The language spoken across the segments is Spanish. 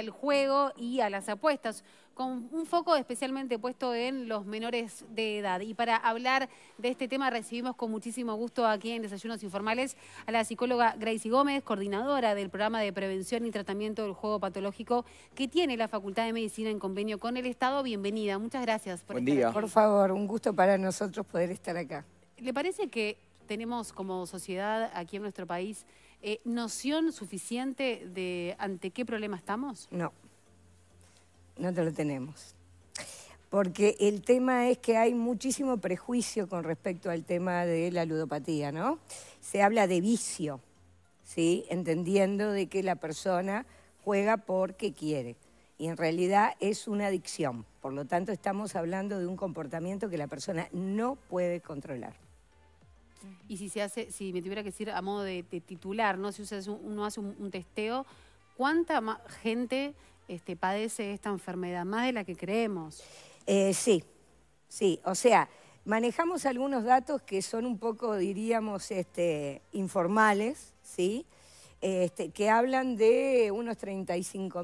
al juego y a las apuestas, con un foco especialmente puesto en los menores de edad. Y para hablar de este tema recibimos con muchísimo gusto aquí en Desayunos Informales a la psicóloga Gracie Gómez, coordinadora del programa de prevención y tratamiento del juego patológico que tiene la Facultad de Medicina en convenio con el Estado. Bienvenida, muchas gracias por Buen estar día. Por favor, un gusto para nosotros poder estar acá. ¿Le parece que tenemos como sociedad aquí en nuestro país eh, noción suficiente de ante qué problema estamos? No, no te lo tenemos. Porque el tema es que hay muchísimo prejuicio con respecto al tema de la ludopatía, ¿no? Se habla de vicio, ¿sí? Entendiendo de que la persona juega porque quiere. Y en realidad es una adicción. Por lo tanto, estamos hablando de un comportamiento que la persona no puede controlar. Y si se hace, si me tuviera que decir a modo de, titular, ¿no? Si uno hace un, testeo, ¿cuánta gente este, padece esta enfermedad? ¿Más de la que creemos? Eh, sí, sí. O sea, manejamos algunos datos que son un poco, diríamos, este, informales, ¿sí? Este, que hablan de unos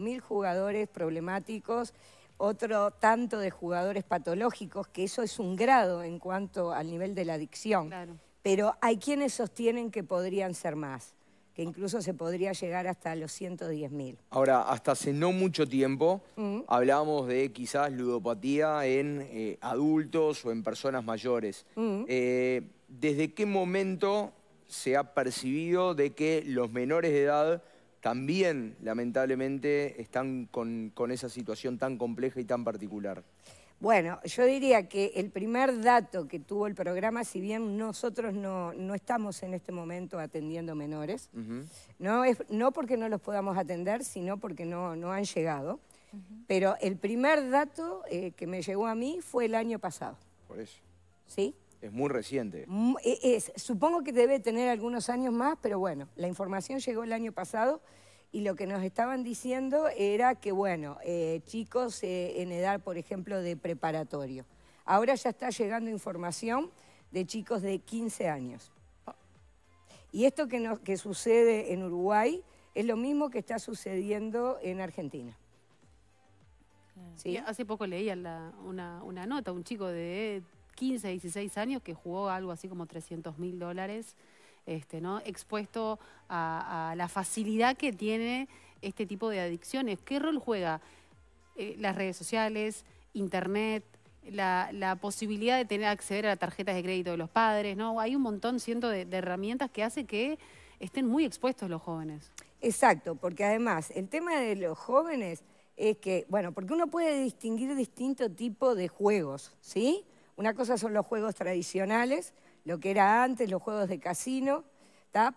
mil jugadores problemáticos, otro tanto de jugadores patológicos, que eso es un grado en cuanto al nivel de la adicción. Claro pero hay quienes sostienen que podrían ser más, que incluso se podría llegar hasta los 110 mil. Ahora, hasta hace no mucho tiempo mm. hablábamos de quizás ludopatía en eh, adultos o en personas mayores. Mm. Eh, ¿Desde qué momento se ha percibido de que los menores de edad también, lamentablemente, están con esa situación tan compleja y tan particular? Bueno, yo diría que el primer dato que tuvo el programa, si bien nosotros no, estamos en este momento atendiendo menores, no, es, no porque no los podamos atender, sino porque no, han llegado. Pero el primer dato eh, que me llegó a mí fue el año pasado. Por eso. ¿Sí? Es muy reciente. Mm, e, supongo que debe tener algunos años más, pero bueno, la información llegó el año pasado y lo que nos estaban diciendo era que, bueno, eh, chicos eh, en edad, por ejemplo, de preparatorio. Ahora ya está llegando información de chicos de 15 años. Y esto que, nos, que sucede en Uruguay es lo mismo que está sucediendo en Argentina. ¿Sí? Hace poco leía una, una nota, un chico de 15, 16 años que jugó algo así como 300 mil dólares este, ¿no? expuesto a, la facilidad que tiene este tipo de adicciones. ¿Qué rol juega eh, las redes sociales, internet, la, posibilidad de tener acceder a las tarjetas de crédito de los padres? ¿no? Hay un montón, ciento de, herramientas que hace que estén muy expuestos los jóvenes. Exacto, porque además el tema de los jóvenes es que, bueno, porque uno puede distinguir distinto tipo de juegos, ¿sí? Una cosa son los juegos tradicionales, lo que era antes los juegos de casino,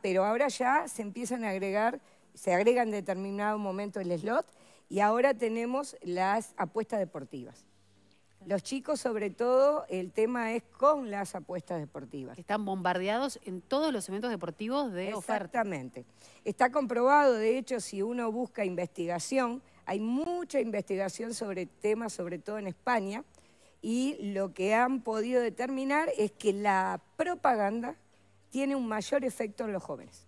pero ahora ya se empiezan a agregar, se agrega en determinado momento el slot y ahora tenemos las apuestas deportivas. Los chicos, sobre todo, el tema es con las apuestas deportivas. Están bombardeados en todos los eventos deportivos de oferta. Exactamente. Está comprobado, de hecho, si uno busca investigación, hay mucha investigación sobre temas, sobre todo en España, y lo que han podido determinar es que la propaganda tiene un mayor efecto en los jóvenes.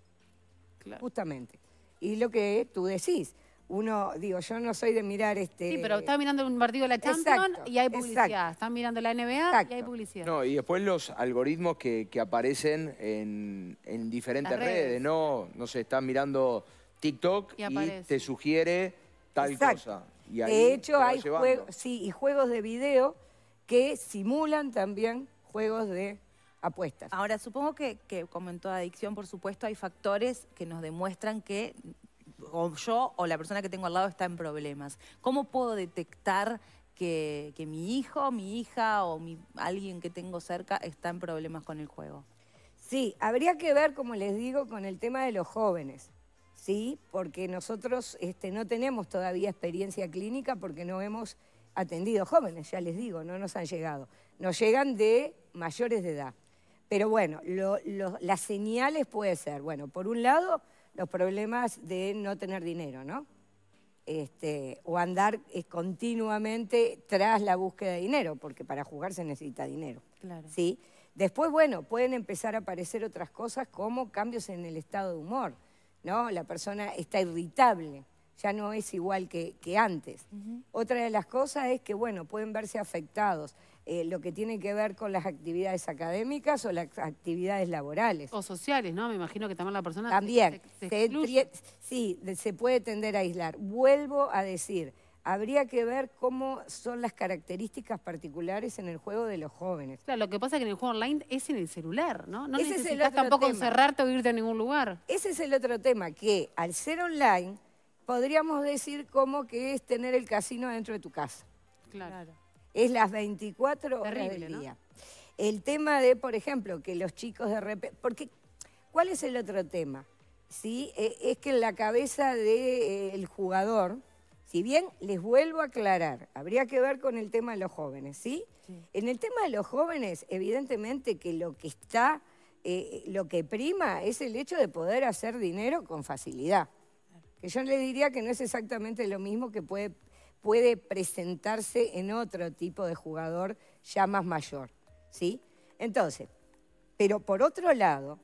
Justamente. Y lo que tú decís, uno, digo, yo no soy de mirar este... Sí, pero está mirando un partido de la Champions y hay publicidad. Están mirando la NBA y hay publicidad. No, y después los algoritmos que, aparecen en, en diferentes redes. ¿no? No sé, están mirando TikTok y, te sugiere tal cosa. Y de hecho, hay sí, y juegos de video que simulan también juegos de apuestas. Ahora, supongo que, como en toda adicción, por supuesto, hay factores que nos demuestran que yo o la persona que tengo al lado está en problemas. ¿Cómo puedo detectar que, mi hijo, mi hija o alguien que tengo cerca está en problemas con el juego? Sí, habría que ver, como les digo, con el tema de los jóvenes, ¿sí? Porque nosotros este, no tenemos todavía experiencia clínica porque no hemos Atendidos jóvenes, ya les digo, no nos han llegado. Nos llegan de mayores de edad. Pero bueno, las señales puede ser, bueno, por un lado, los problemas de no tener dinero, ¿no? Este, o andar eh, continuamente tras la búsqueda de dinero, porque para jugar se necesita dinero. Claro. ¿sí? Después, bueno, pueden empezar a aparecer otras cosas como cambios en el estado de humor, ¿no? La persona está irritable, ya no es igual que, antes. Otra de las cosas es que, bueno, pueden verse afectados eh, lo que tiene que ver con las actividades académicas o las actividades laborales. O sociales, ¿no? Me imagino que también la persona... También, se, sí, se puede tender a aislar. Vuelvo a decir, habría que ver cómo son las características particulares en el juego de los jóvenes. Claro, lo que pasa es que en el juego online es en el celular, ¿no? No necesitas tampoco encerrarte o irte a ningún lugar. Ese es el otro tema, que al ser online podríamos decir cómo que es tener el casino dentro de tu casa. Claro. Es las 24 horas del día. El tema de, por ejemplo, que los chicos de repente... ¿cuál es el otro tema? ¿Sí? E, es que en la cabeza del de, eh, jugador, si bien les vuelvo a aclarar, habría que ver con el tema de los jóvenes, ¿sí? En el tema de los jóvenes, evidentemente que lo que está, eh, lo que prima es el hecho de poder hacer dinero con facilidad que yo le diría que no es exactamente lo mismo que puede, presentarse en otro tipo de jugador ya más mayor, ¿sí? Entonces, pero por otro lado,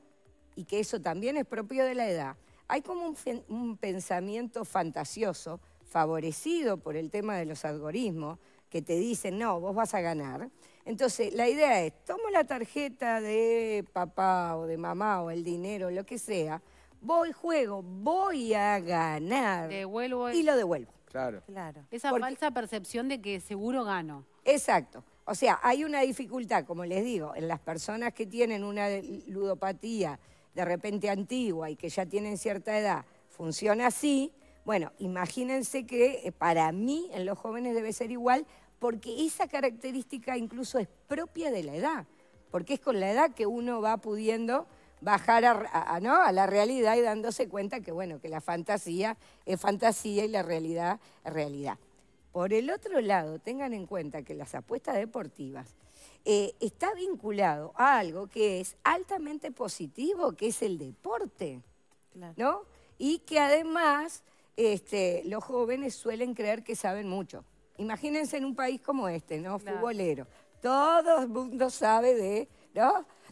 y que eso también es propio de la edad, hay como un, un pensamiento fantasioso, favorecido por el tema de los algoritmos, que te dicen, no, vos vas a ganar. Entonces, la idea es, tomo la tarjeta de papá o de mamá o el dinero, lo que sea, voy, juego, voy a ganar. Y lo devuelvo. Claro. Claro. Esa falsa percepción de que seguro gano. Exacto. O sea, hay una dificultad, como les digo, en las personas que tienen una ludopatía de repente antigua y que ya tienen cierta edad, funciona así. Bueno, imagínense que eh, para mí en los jóvenes debe ser igual, porque esa característica incluso es propia de la edad, porque es con la edad que uno va pudiendo bajar a, ¿no? a la realidad y dándose cuenta que, bueno, que la fantasía es fantasía y la realidad es realidad. Por el otro lado, tengan en cuenta que las apuestas deportivas eh, está vinculado a algo que es altamente positivo, que es el deporte, ¿no? Y que además este, los jóvenes suelen creer que saben mucho. Imagínense en un país como este, ¿no? Futbolero. Todo el mundo sabe de,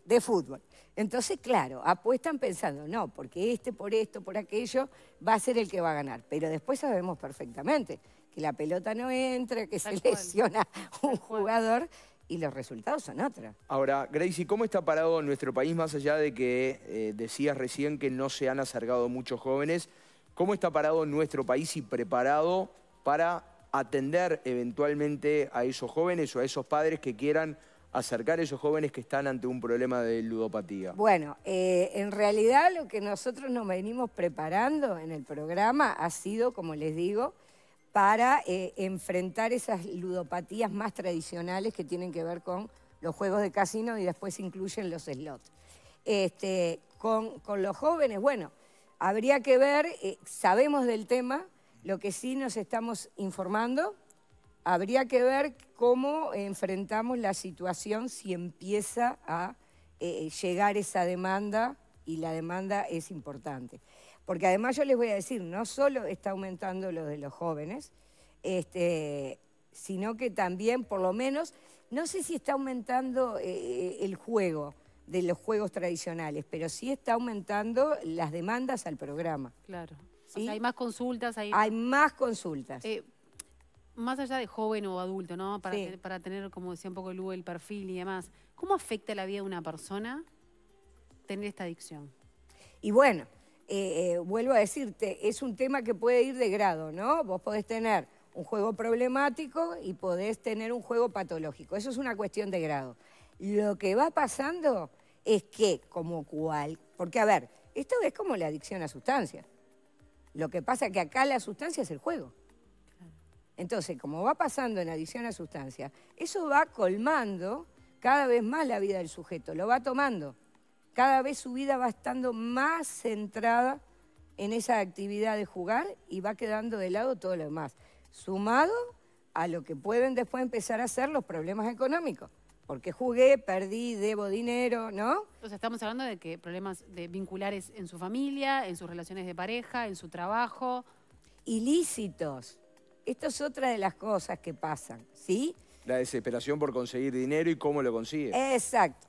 de fútbol. Entonces, claro, apuestan pensando, no, porque este por esto, por aquello, va a ser el que va a ganar. Pero después sabemos perfectamente que la pelota no entra, que se lesiona un jugador y los resultados son otros. Ahora, Gracie, ¿cómo está parado nuestro país más allá de que eh, decías recién que no se han acercado muchos jóvenes? ¿Cómo está parado nuestro país y preparado para atender eventualmente a esos jóvenes o a esos padres que quieran acercar a esos jóvenes que están ante un problema de ludopatía? Bueno, eh, en realidad lo que nosotros nos venimos preparando en el programa ha sido, como les digo, para eh, enfrentar esas ludopatías más tradicionales que tienen que ver con los juegos de casino y después incluyen los slots. Este, con, los jóvenes, bueno, habría que ver, eh, sabemos del tema, lo que sí nos estamos informando Habría que ver cómo enfrentamos la situación si empieza a eh, llegar esa demanda y la demanda es importante. Porque además yo les voy a decir, no solo está aumentando lo de los jóvenes, este, sino que también por lo menos, no sé si está aumentando eh, el juego de los juegos tradicionales, pero sí está aumentando las demandas al programa. Claro. hay más consultas. Hay, hay más consultas. Eh, más allá de joven o adulto, ¿no? Para, para tener, como decía un poco Lu, el perfil y demás, ¿cómo afecta la vida de una persona tener esta adicción? Y bueno, eh, eh, vuelvo a decirte, es un tema que puede ir de grado, ¿no? Vos podés tener un juego problemático y podés tener un juego patológico. Eso es una cuestión de grado. Lo que va pasando es que, como cual, porque a ver, esto es como la adicción a sustancias. Lo que pasa es que acá la sustancia es el juego. Entonces, como va pasando en adición a sustancias, eso va colmando cada vez más la vida del sujeto, lo va tomando. Cada vez su vida va estando más centrada en esa actividad de jugar y va quedando de lado todo lo demás. Sumado a lo que pueden después empezar a ser los problemas económicos. Porque jugué, perdí, debo dinero, ¿no? Entonces estamos hablando de que problemas de vinculares en su familia, en sus relaciones de pareja, en su trabajo. Ilícitos. Esto es otra de las cosas que pasan, ¿sí? La desesperación por conseguir dinero y cómo lo consigue. Exacto.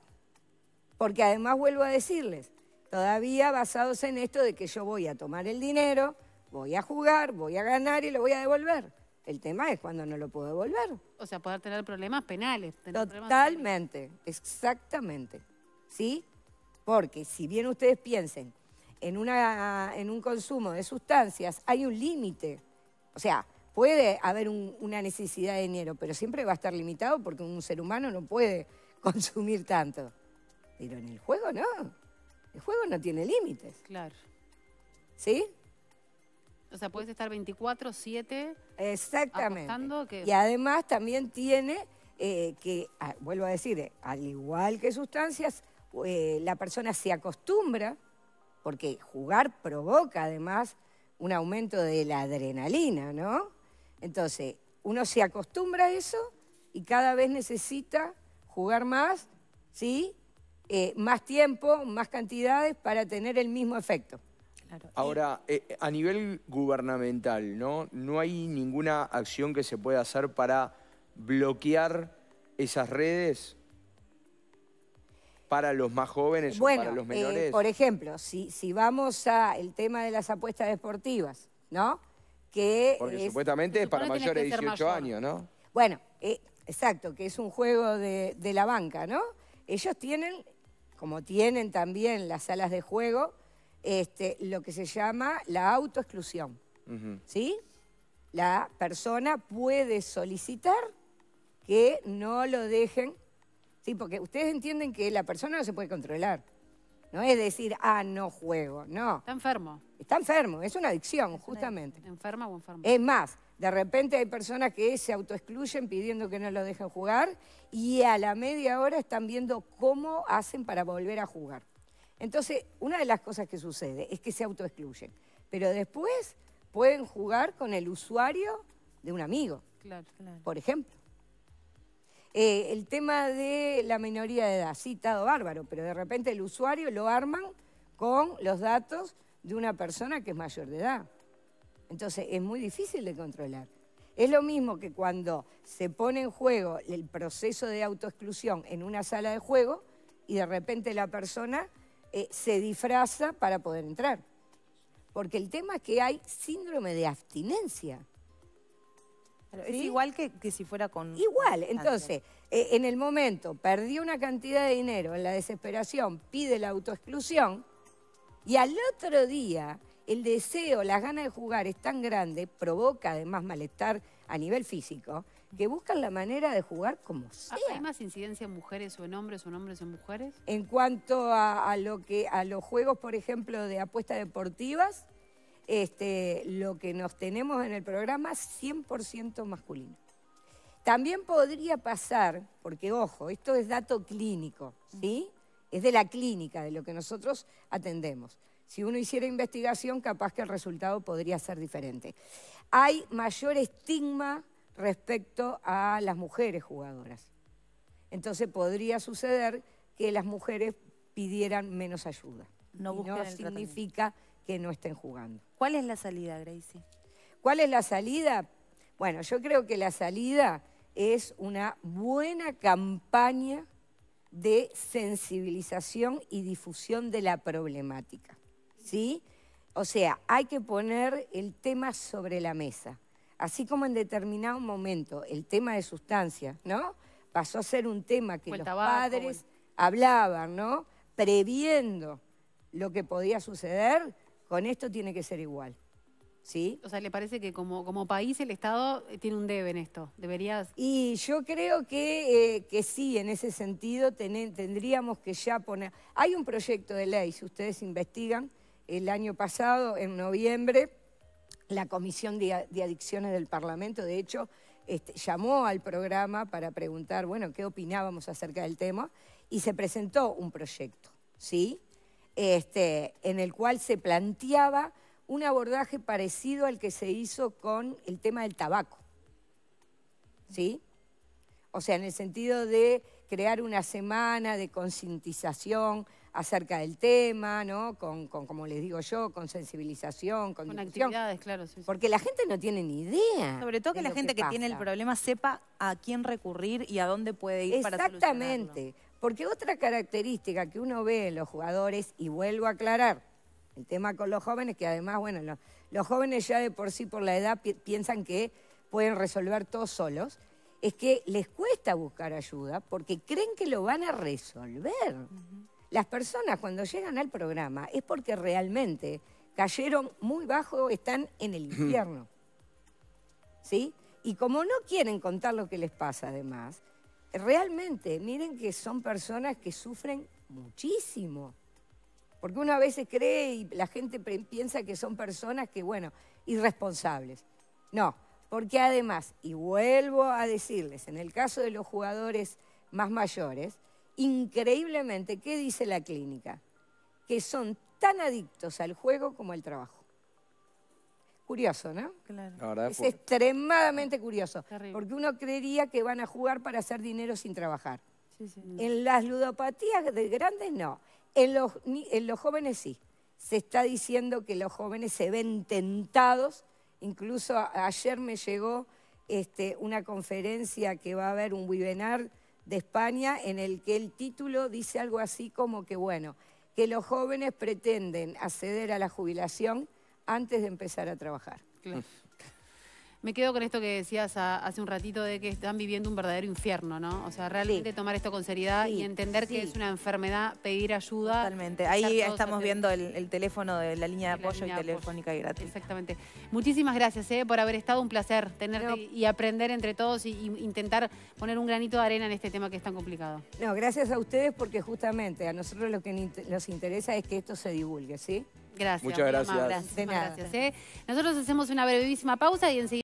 Porque además vuelvo a decirles, todavía basados en esto de que yo voy a tomar el dinero, voy a jugar, voy a ganar y lo voy a devolver. El tema es cuando no lo puedo devolver. O sea, poder tener problemas penales. Totalmente, exactamente. ¿Sí? Porque si bien ustedes piensen en, una, en un consumo de sustancias, hay un límite. O sea, Puede haber una necesidad de dinero, pero siempre va a estar limitado porque un ser humano no puede consumir tanto. Pero en el juego no. El juego no tiene límites. Claro. ¿Sí? O sea, puedes estar 24, 7. Exactamente. Que... Y además también tiene eh, que, ah, vuelvo a decir, al igual que sustancias, eh, la persona se acostumbra, porque jugar provoca además un aumento de la adrenalina, ¿no? Entonces, uno se acostumbra a eso y cada vez necesita jugar más, ¿sí? Eh, más tiempo, más cantidades para tener el mismo efecto. Eh, Ahora, eh, a nivel gubernamental, ¿no? No hay ninguna acción que se pueda hacer para bloquear esas redes para los más jóvenes o para los menores. por ejemplo, si, si vamos al tema de las apuestas deportivas, ¿no? Porque supuestamente es para mayores de 18 años, ¿no? Bueno, eh, exacto, que es un juego de, la banca, ¿no? Ellos tienen, como tienen también las salas de juego, este, lo que se llama la autoexclusión. ¿Sí? La persona puede solicitar que no lo dejen, ¿sí? porque ustedes entienden que la persona no se puede controlar. No es decir, ah, no juego, no. Está enfermo. Está enfermo, es una adicción, justamente. ¿Enferma o enfermo? Es más, de repente hay personas que se autoexcluyen pidiendo que no lo dejen jugar y a la media hora están viendo cómo hacen para volver a jugar. Entonces, una de las cosas que sucede es que se autoexcluyen, pero después pueden jugar con el usuario de un amigo, por ejemplo. Eh, el tema de la minoría de edad, citado bárbaro, pero de repente el usuario lo arman con los datos de una persona que es mayor de edad. Entonces es muy difícil de controlar. Es lo mismo que cuando se pone en juego el proceso de autoexclusión en una sala de juego y de repente la persona eh, se disfraza para poder entrar. Porque el tema es que hay síndrome de abstinencia. es igual que, si fuera con... Igual, entonces, eh, en el momento perdió una cantidad de dinero en la desesperación, pide la autoexclusión, y al otro día, el deseo, las ganas de jugar es tan grande, provoca además malestar a nivel físico, que buscan la manera de jugar como sea. ¿Hay más incidencia en mujeres o en hombres o en hombres o en mujeres? En cuanto a, lo que, a los juegos, por ejemplo, de apuestas deportivas, este, lo que nos tenemos en el programa es 100% masculino. También podría pasar, porque ojo, esto es dato clínico, ¿sí? es de la clínica, de lo que nosotros atendemos. Si uno hiciera investigación, capaz que el resultado podría ser diferente. Hay mayor estigma respecto a las mujeres jugadoras. Entonces podría suceder que las mujeres pidieran menos ayuda. No, no significa que no estén jugando. ¿Cuál es la salida, Gracie? ¿Cuál es la salida? Bueno, yo creo que la salida es una buena campaña de sensibilización y difusión de la problemática. ¿sí? O sea, hay que poner el tema sobre la mesa. Así como en determinado momento el tema de sustancia ¿no? Pasó a ser un tema que los padres hablaban, ¿no? Previendo lo que podía suceder, con esto tiene que ser igual. O sea, ¿le parece que como, país el Estado eh, tiene un debe en esto? ¿Deberías...? Y yo creo que, eh, sí, en ese sentido tendríamos que ya poner... Hay un proyecto de ley, si ustedes investigan, el año pasado, en noviembre, la Comisión de, Adicciones del Parlamento, de hecho, este, llamó al programa para preguntar, bueno, qué opinábamos acerca del tema, y se presentó un proyecto, ¿sí? Este, en el cual se planteaba un abordaje parecido al que se hizo con el tema del tabaco. ¿Sí? O sea, en el sentido de crear una semana de concientización acerca del tema, ¿no? Con, como les digo yo, con sensibilización, con, con actividades, claro. Sí, Porque la gente no tiene ni idea. Sobre todo que la gente que, tiene el problema sepa a quién recurrir y a dónde puede ir para Exactamente. Porque otra característica que uno ve en los jugadores, y vuelvo a aclarar, el tema con los jóvenes, que además, bueno, los, jóvenes ya de por sí por la edad piensan que pueden resolver todos solos, es que les cuesta buscar ayuda porque creen que lo van a resolver. Las personas cuando llegan al programa es porque realmente cayeron muy bajo, están en el infierno. ¿Sí? Y como no quieren contar lo que les pasa además, realmente miren que son personas que sufren muchísimo. Porque uno a veces cree y la gente piensa que son personas que, bueno, irresponsables. No, porque además, y vuelvo a decirles, en el caso de los jugadores más mayores, increíblemente, ¿qué dice la clínica? Que son tan adictos al juego como al trabajo. Curioso, ¿no? Claro. es extremadamente curioso, porque uno creería que van a jugar para hacer dinero sin trabajar. En las ludopatías de grandes no en los, en los jóvenes sí. Se está diciendo que los jóvenes se ven tentados. Incluso ayer me llegó este, una conferencia que va a haber, un webinar de España, en el que el título dice algo así como que, bueno, que los jóvenes pretenden acceder a la jubilación antes de empezar a trabajar. Claro. Me quedo con esto que decías hace un ratito de que están viviendo un verdadero infierno, ¿no? O sea, realmente tomar esto con seriedad y entender que es una enfermedad, pedir ayuda. Totalmente. Ahí estamos viendo el, teléfono de la línea de, apoyo y telefónica y gratis. Exactamente. Muchísimas gracias eh, por haber estado. Un placer tenerte y aprender entre todos e intentar poner un granito de arena en este tema que es tan complicado. No, gracias a ustedes porque justamente a nosotros lo que nos interesa es que esto se divulgue, ¿sí? Gracias. Muchas gracias. gracias eh. Nosotros hacemos una brevísima pausa y enseguida...